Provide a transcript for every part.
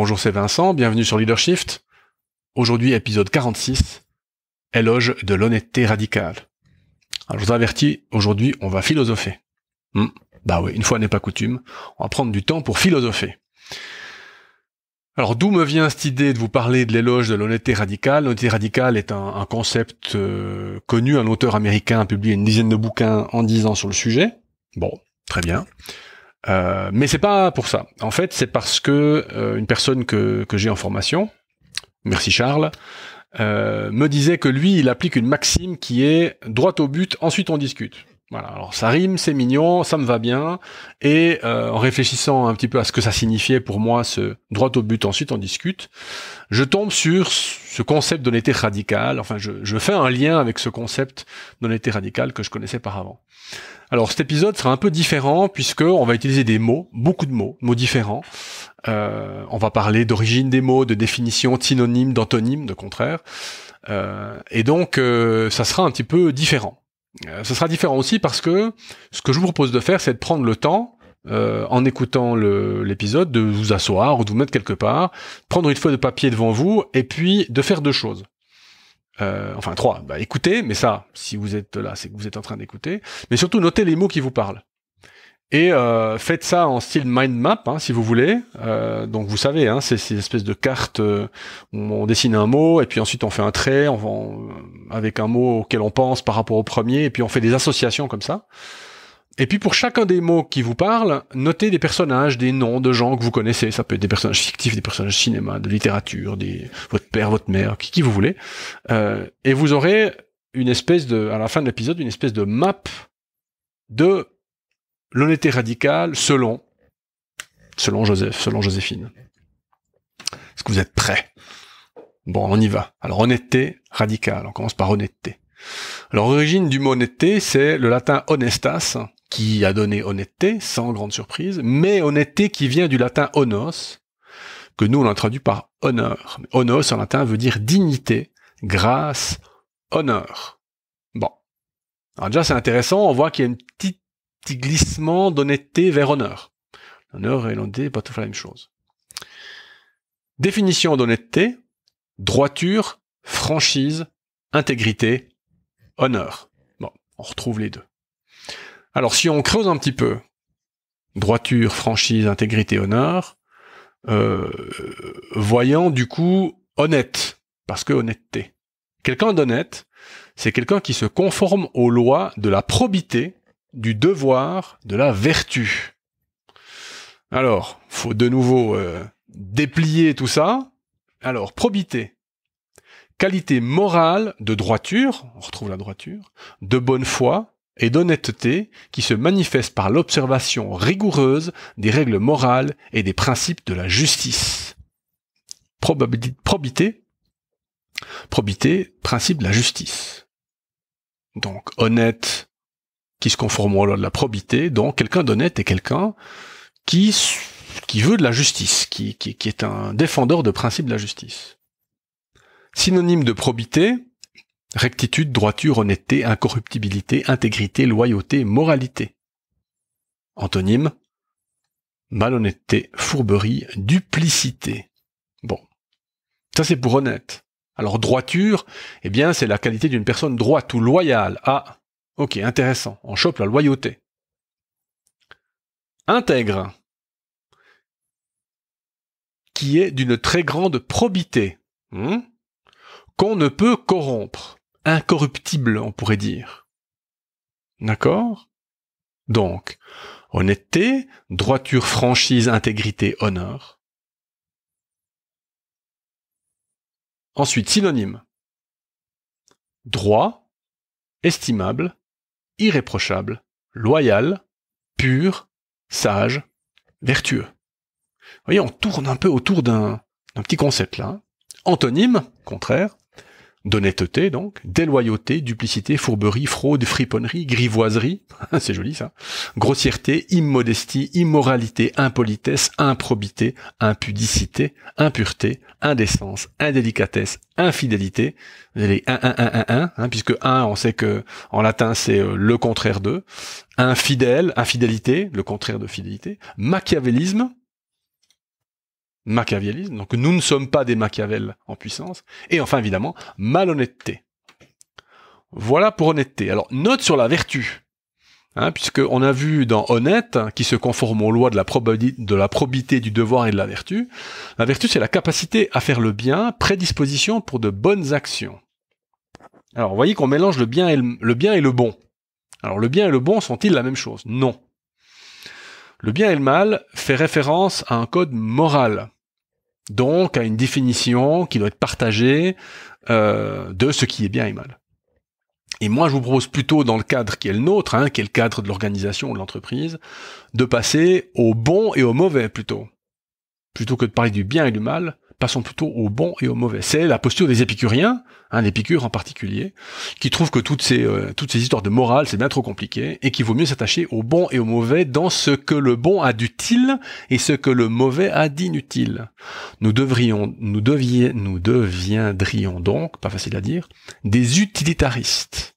Bonjour, c'est Vincent, bienvenue sur Leadership, Aujourd'hui, épisode 46, éloge de l'honnêteté radicale. Alors, je vous avertis, aujourd'hui, on va philosopher. Hmm. bah oui, une fois n'est pas coutume, on va prendre du temps pour philosopher. Alors, d'où me vient cette idée de vous parler de l'éloge de l'honnêteté radicale L'honnêteté radicale est un, concept euh, connu, un auteur américain a publié une dizaine de bouquins en dix ans sur le sujet. Bon, très bien. Euh, mais c'est pas pour ça. En fait, c'est parce que euh, une personne que, que j'ai en formation, merci Charles, euh, me disait que lui, il applique une maxime qui est droit au but, ensuite on discute. Voilà, alors ça rime, c'est mignon, ça me va bien. Et euh, en réfléchissant un petit peu à ce que ça signifiait pour moi, ce droit au but, ensuite on discute, je tombe sur ce concept d'honnêteté radicale, enfin je, fais un lien avec ce concept d'honnêteté radicale que je connaissais par avant. Alors cet épisode sera un peu différent puisque on va utiliser des mots, beaucoup de mots, mots différents. Euh, on va parler d'origine des mots, de définition, de synonyme, d'antonyme, de contraire. Euh, et donc ça sera un petit peu différent. Euh, ce sera différent aussi parce que ce que je vous propose de faire, c'est de prendre le temps, euh, en écoutant l'épisode, de vous asseoir ou de vous mettre quelque part, prendre une feuille de papier devant vous et puis de faire deux choses. Euh, enfin trois, bah, écoutez, mais ça, si vous êtes là, c'est que vous êtes en train d'écouter, mais surtout notez les mots qui vous parlent. Et euh, faites ça en style mind map, hein, si vous voulez. Euh, donc vous savez, hein, c'est ces espèces de cartes où euh, on dessine un mot, et puis ensuite on fait un trait on, va euh, avec un mot auquel on pense par rapport au premier, et puis on fait des associations comme ça. Et puis pour chacun des mots qui vous parlent, notez des personnages, des noms de gens que vous connaissez. Ça peut être des personnages fictifs, des personnages cinéma, de littérature, des votre père, votre mère, qui, qui vous voulez. Euh, et vous aurez une espèce de, à la fin de l'épisode, une espèce de map de l'honnêteté radicale selon, selon Joseph, selon Joséphine. Est-ce que vous êtes prêts Bon, on y va. Alors, honnêteté radicale. On commence par honnêteté. Alors, l'origine du mot honnêteté, c'est le latin honestas, qui a donné honnêteté, sans grande surprise, mais honnêteté qui vient du latin honos, que nous, on a traduit par honneur. Honos, en latin, veut dire dignité, grâce, honneur. Bon. Alors déjà, c'est intéressant, on voit qu'il y a une petite petit glissement d'honnêteté vers honneur. L'honneur et l'honnêteté, pas tout la même chose. Définition d'honnêteté, droiture, franchise, intégrité, honneur. Bon, on retrouve les deux. Alors si on creuse un petit peu, droiture, franchise, intégrité, honneur, euh, voyant du coup honnête, parce que honnêteté. Quelqu'un d'honnête, c'est quelqu'un qui se conforme aux lois de la probité du devoir, de la vertu. Alors, faut de nouveau euh, déplier tout ça. Alors, probité. Qualité morale de droiture, on retrouve la droiture, de bonne foi et d'honnêteté qui se manifeste par l'observation rigoureuse des règles morales et des principes de la justice. probité, probité, principe de la justice. Donc honnête, qui se conforme aux lois de la probité, dont quelqu'un d'honnête est quelqu'un qui, qui veut de la justice, qui, qui, est un défendeur de principes de la justice. Synonyme de probité, rectitude, droiture, honnêteté, incorruptibilité, intégrité, loyauté, moralité. Antonyme, malhonnêteté, fourberie, duplicité. Bon. Ça, c'est pour honnête. Alors, droiture, eh bien, c'est la qualité d'une personne droite ou loyale. à... Ok, intéressant. On chope la loyauté. Intègre, qui est d'une très grande probité, hmm, qu'on ne peut corrompre, incorruptible, on pourrait dire. D'accord Donc, honnêteté, droiture, franchise, intégrité, honneur. Ensuite, synonyme. Droit, estimable, irréprochable, loyal, pur, sage, vertueux. voyez, on tourne un peu autour d'un petit concept là. Antonyme, contraire, d'honnêteté donc, déloyauté, duplicité, fourberie, fraude, friponnerie, grivoiserie, c'est joli ça, grossièreté, immodestie, immoralité, impolitesse, improbité, impudicité, impureté, indécence, indélicatesse, infidélité, allez 1, 1, 1, 1, 1, hein, puisque 1, on sait que en latin c'est euh, le contraire de, infidèle, infidélité, le contraire de fidélité, machiavélisme, machiavélisme, donc nous ne sommes pas des Machiavel en puissance, et enfin évidemment, malhonnêteté. Voilà pour honnêteté. Alors note sur la vertu, hein, puisqu'on a vu dans honnête, qui se conforme aux lois de la, de la probité du devoir et de la vertu, la vertu c'est la capacité à faire le bien, prédisposition pour de bonnes actions. Alors vous voyez qu'on mélange le bien, et le bien et le bon. Alors le bien et le bon sont-ils la même chose Non. Le bien et le mal fait référence à un code moral donc à une définition qui doit être partagée euh, de ce qui est bien et mal. Et moi, je vous propose plutôt, dans le cadre qui est le nôtre, hein, qui est le cadre de l'organisation ou de l'entreprise, de passer au bon et au mauvais plutôt. Plutôt que de parler du bien et du mal, Passons plutôt au bon et au mauvais. C'est la posture des épicuriens, hein, l'épicure en particulier, qui trouve que toutes ces, euh, toutes ces histoires de morale, c'est bien trop compliqué, et qu'il vaut mieux s'attacher au bon et au mauvais dans ce que le bon a d'utile et ce que le mauvais a d'inutile. Nous devrions, nous deviez, nous deviendrions donc, pas facile à dire, des utilitaristes.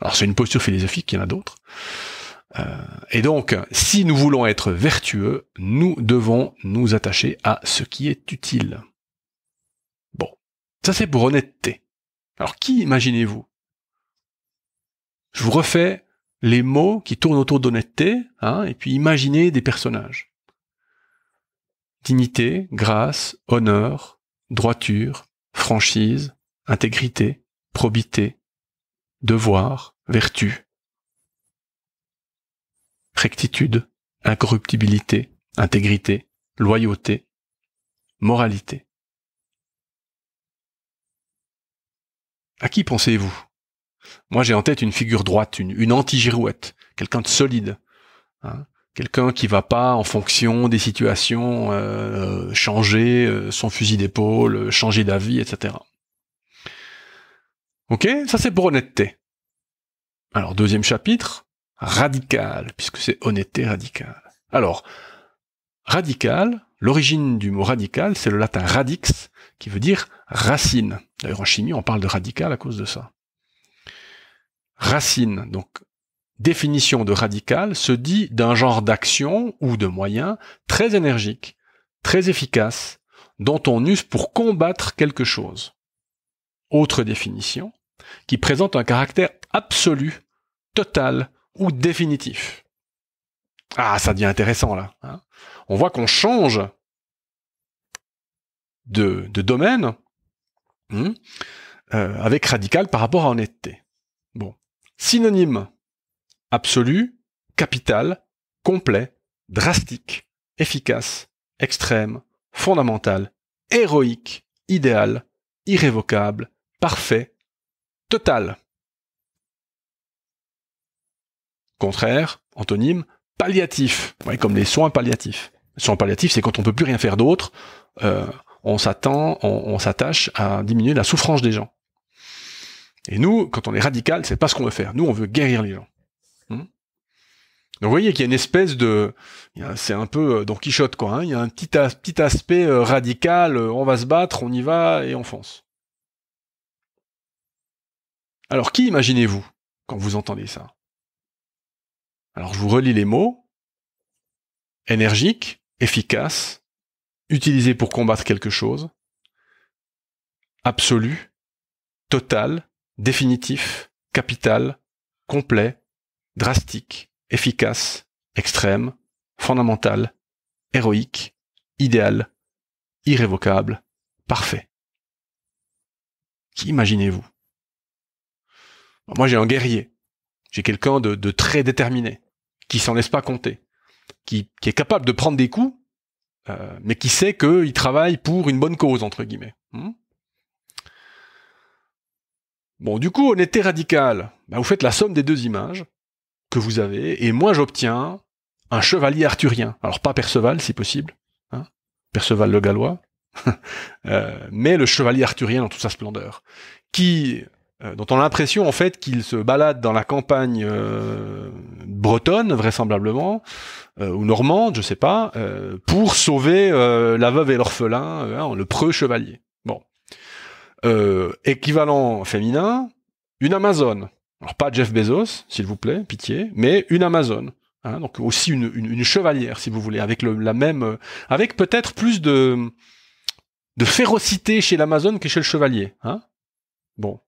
Alors c'est une posture philosophique, il y en a d'autres. Euh, et donc, si nous voulons être vertueux, nous devons nous attacher à ce qui est utile. Bon, ça c'est pour honnêteté. Alors qui imaginez-vous Je vous refais les mots qui tournent autour d'honnêteté, hein, et puis imaginez des personnages. Dignité, grâce, honneur, droiture, franchise, intégrité, probité, devoir, vertu rectitude, incorruptibilité, intégrité, loyauté, moralité. À qui pensez-vous Moi j'ai en tête une figure droite, une, anti-girouette, quelqu'un de solide, hein, quelqu'un qui va pas en fonction des situations euh, changer euh, son fusil d'épaule, euh, changer d'avis, etc. Ok, ça c'est pour honnêteté. Alors deuxième chapitre, « radical » puisque c'est honnêteté radicale. Alors, radical, l'origine du mot radical, c'est le latin radix, qui veut dire racine. D'ailleurs, en chimie, on parle de radical à cause de ça. Racine, donc définition de radical, se dit d'un genre d'action ou de moyen très énergique, très efficace, dont on use pour combattre quelque chose. Autre définition, qui présente un caractère absolu, total, ou définitif. Ah, ça devient intéressant là. Hein. On voit qu'on change de, domaine hmm, euh, avec radical par rapport à honnêteté. Bon. Synonyme absolu, capital, complet, drastique, efficace, extrême, fondamental, héroïque, idéal, irrévocable, parfait, total. Contraire, antonyme, palliatif. comme les soins palliatifs. Les soins palliatifs, c'est quand on peut plus rien faire d'autre. Euh, on s'attend, on, s'attache à diminuer la souffrance des gens. Et nous, quand on est radical, c'est pas ce qu'on veut faire. Nous, on veut guérir les gens. Hmm. donc vous voyez qu'il y a une espèce de, c'est un peu euh, Don Quichotte quoi. Hein. il y a un petit, petit aspect euh, radical. on va se battre, on y va et on fonce. Alors qui imaginez-vous quand vous entendez ça alors je vous relis les mots. Énergique, efficace, utilisé pour combattre quelque chose, absolu, total, définitif, capital, complet, drastique, efficace, extrême, fondamental, héroïque, idéal, irrévocable, parfait. quimaginez vous Moi j'ai un guerrier, j'ai quelqu'un de, de, très déterminé, qui s'en laisse pas compter, qui, est capable de prendre des coups, euh, mais qui sait qu'il travaille pour une bonne cause, entre guillemets. Hmm bon, du coup, honnêteté radicale, bah, vous faites la somme des deux images que vous avez, et moi j'obtiens un chevalier arthurien. Alors pas Perceval, si possible, hein Perceval le Gallois, euh, mais le chevalier arthurien dans toute sa splendeur, qui euh, dont on a l'impression en fait qu'il se balade dans la campagne euh, bretonne vraisemblablement euh, ou normande, je sais pas, pour sauver la veuve et l'orphelin, hein, le preux chevalier. Bon, équivalent féminin, une amazone. Alors pas Jeff Bezos, s'il vous plaît, pitié, mais une amazone. Hein, donc aussi une, une, chevalière, si vous voulez, avec le, la même, avec peut-être plus de de férocité chez l'amazone que chez le chevalier. Hein bon.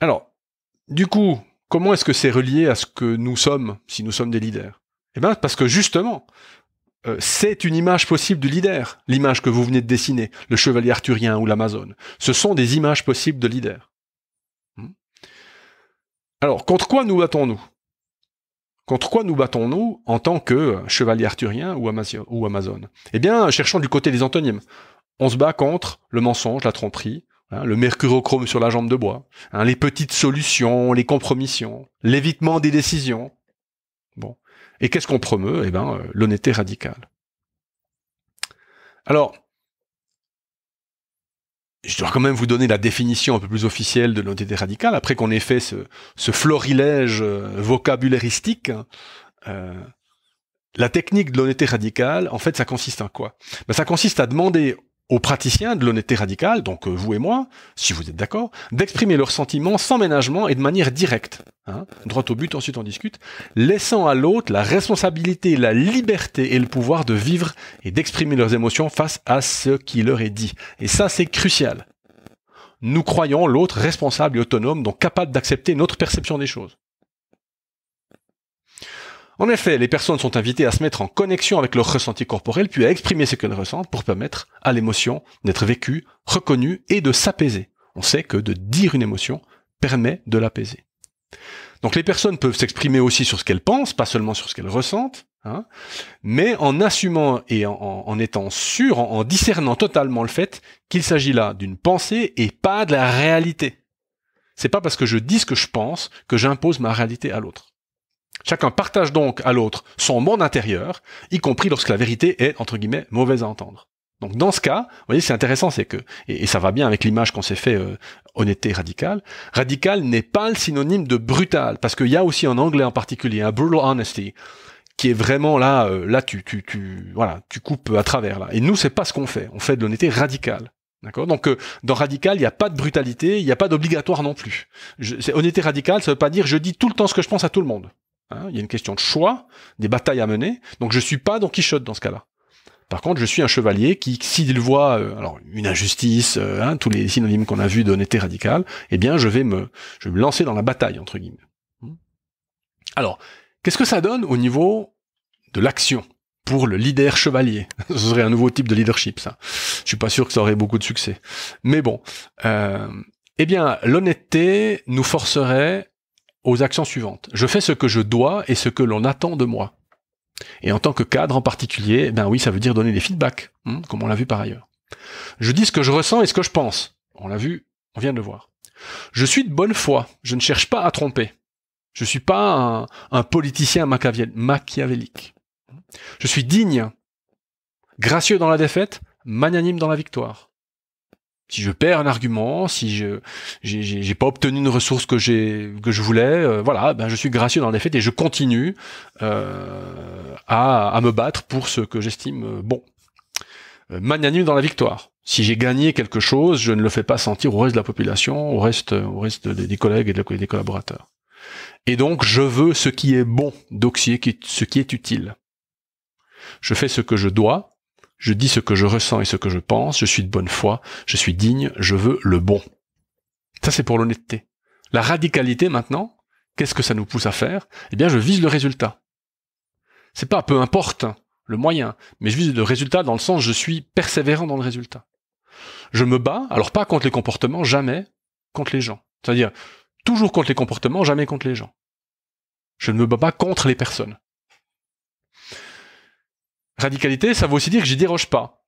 Alors, du coup, comment est-ce que c'est relié à ce que nous sommes, si nous sommes des leaders Eh bien, parce que justement, euh, c'est une image possible du leader, l'image que vous venez de dessiner, le chevalier arthurien ou l'amazone. Ce sont des images possibles de leader. Hmm. Alors, contre quoi nous battons-nous Contre quoi nous battons-nous en tant que chevalier arthurien ou, Amazon amazone Eh bien, cherchons du côté des antonymes. On se bat contre le mensonge, la tromperie, Hein, le mercurochrome sur la jambe de bois, hein, les petites solutions, les compromissions, l'évitement des décisions. Bon. Et qu'est-ce qu'on promeut Eh ben, euh, l'honnêteté radicale. Alors, je dois quand même vous donner la définition un peu plus officielle de l'honnêteté radicale, après qu'on ait fait ce, florilège euh, vocabularistique. Euh, la technique de l'honnêteté radicale, en fait, ça consiste en quoi ben, Ça consiste à demander aux praticiens de l'honnêteté radicale, donc euh, vous et moi, si vous êtes d'accord, d'exprimer leurs sentiments sans ménagement et de manière directe. Hein. droit au but, ensuite on discute, laissant à l'autre la responsabilité, la liberté et le pouvoir de vivre et d'exprimer leurs émotions face à ce qui leur est dit. Et ça, c'est crucial. Nous croyons l'autre responsable et autonome, donc capable d'accepter notre perception des choses. En effet, les personnes sont invitées à se mettre en connexion avec leur ressenti corporel, puis à exprimer ce qu'elles ressentent pour permettre à l'émotion d'être vécue, reconnue et de s'apaiser. On sait que de dire une émotion permet de l'apaiser. Donc les personnes peuvent s'exprimer aussi sur ce qu'elles pensent, pas seulement sur ce qu'elles ressentent, hein, mais en assumant et en, étant sûr, en discernant totalement le fait qu'il s'agit là d'une pensée et pas de la réalité. C'est pas parce que je dis ce que je pense que j'impose ma réalité à l'autre. Chacun partage donc à l'autre son monde intérieur, y compris lorsque la vérité est, entre guillemets, mauvaise à entendre. Donc dans ce cas, vous voyez, c'est intéressant, c'est que, et, ça va bien avec l'image qu'on s'est fait euh, honnêteté radicale, radical n'est pas le synonyme de brutal, parce qu'il y a aussi en anglais en particulier un brutal honesty, qui est vraiment là, euh, là tu, tu, tu, voilà, tu coupes à travers là. Et nous, c'est pas ce qu'on fait, on fait de l'honnêteté radicale. D'accord Donc euh, dans radical, il n'y a pas de brutalité, il n'y a pas d'obligatoire non plus. C'est honnêteté radicale, ça veut pas dire je dis tout le temps ce que je pense à tout le monde. Hein, il y a une question de choix, des batailles à mener. Donc je suis pas Don Quichotte dans ce cas-là. Par contre, je suis un chevalier qui, s'il voit euh, alors une injustice, euh, hein, tous les synonymes qu'on a vus d'honnêteté radicale, eh bien, je vais me, je vais me lancer dans la bataille entre guillemets. Hmm. Alors, qu'est-ce que ça donne au niveau de l'action pour le leader chevalier Ce serait un nouveau type de leadership, ça. Je suis pas sûr que ça aurait beaucoup de succès. Mais bon, euh, eh bien, l'honnêteté nous forcerait aux actions suivantes. Je fais ce que je dois et ce que l'on attend de moi. Et en tant que cadre en particulier, eh ben oui, ça veut dire donner des feedbacks, hein, comme on l'a vu par ailleurs. Je dis ce que je ressens et ce que je pense. On l'a vu, on vient de le voir. Je suis de bonne foi, je ne cherche pas à tromper. Je ne suis pas un, un politicien machiavélique. Je suis digne, gracieux dans la défaite, magnanime dans la victoire si je perds un argument, si je j'ai pas obtenu une ressource que j'ai que je voulais, euh, voilà, ben je suis gracieux dans les faits et je continue euh, à, me battre pour ce que j'estime euh, bon. Magnanime dans la victoire. Si j'ai gagné quelque chose, je ne le fais pas sentir au reste de la population, au reste au reste des, collègues et des collaborateurs. Et donc je veux ce qui est bon, ce qui est utile. Je fais ce que je dois, je dis ce que je ressens et ce que je pense, je suis de bonne foi, je suis digne, je veux le bon. Ça, c'est pour l'honnêteté. La radicalité, maintenant, qu'est-ce que ça nous pousse à faire Eh bien, je vise le résultat. C'est pas peu importe le moyen, mais je vise le résultat dans le sens je suis persévérant dans le résultat. Je me bats, alors pas contre les comportements, jamais contre les gens. C'est-à-dire toujours contre les comportements, jamais contre les gens. Je ne me bats pas contre les personnes. Radicalité, ça veut aussi dire que j'y déroge pas.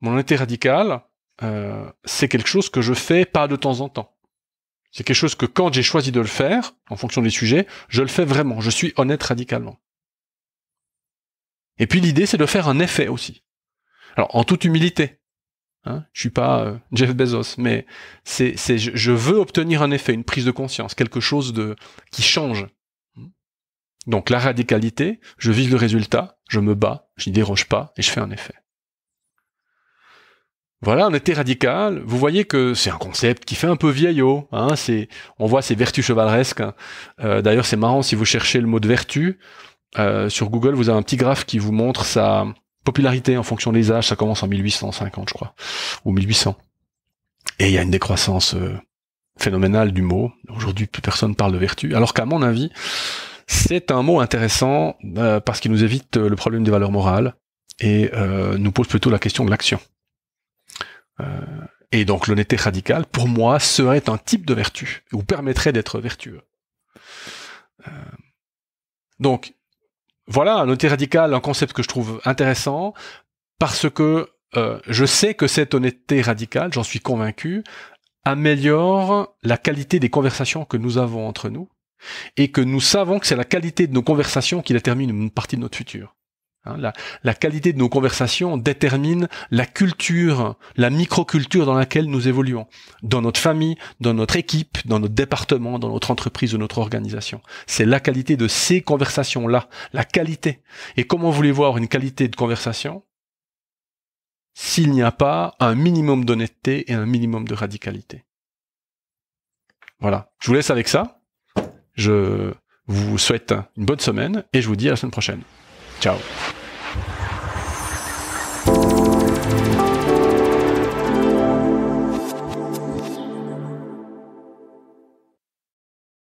Mon honnêteté radicale, euh, c'est quelque chose que je fais pas de temps en temps. C'est quelque chose que quand j'ai choisi de le faire, en fonction des sujets, je le fais vraiment. Je suis honnête radicalement. Et puis l'idée, c'est de faire un effet aussi. Alors, en toute humilité, hein, je suis pas euh, Jeff Bezos, mais c'est, je, je veux obtenir un effet, une prise de conscience, quelque chose de qui change, donc la radicalité, je vise le résultat, je me bats, je n'y déroge pas et je fais un effet. Voilà, on était radical. Vous voyez que c'est un concept qui fait un peu vieillot. Hein, c'est, on voit ces vertus chevaleresques. Hein. Euh, d'ailleurs, c'est marrant si vous cherchez le mot de vertu euh, sur Google, vous avez un petit graphe qui vous montre sa popularité en fonction des âges. Ça commence en 1850, je crois, ou 1800. Et il y a une décroissance euh, phénoménale du mot. Aujourd'hui, plus personne parle de vertu. Alors qu'à mon avis, c'est un mot intéressant euh, parce qu'il nous évite euh, le problème des valeurs morales et euh, nous pose plutôt la question de l'action. et donc l'honnêteté radicale, pour moi, serait un type de vertu, ou permettrait d'être vertueux. donc, voilà, l'honnêteté radicale, un concept que je trouve intéressant, parce que je sais que cette honnêteté radicale, j'en suis convaincu, améliore la qualité des conversations que nous avons entre nous, et que nous savons que c'est la qualité de nos conversations qui détermine une partie de notre futur. Hein, la, qualité de nos conversations détermine la culture, la microculture dans laquelle nous évoluons, dans notre famille, dans notre équipe, dans notre département, dans notre entreprise ou notre organisation. C'est la qualité de ces conversations-là, la qualité. Et comment voulez-vous voir une qualité de conversation s'il n'y a pas un minimum d'honnêteté et un minimum de radicalité Voilà, je vous laisse avec ça. Je vous souhaite une bonne semaine et je vous dis à la semaine prochaine. Ciao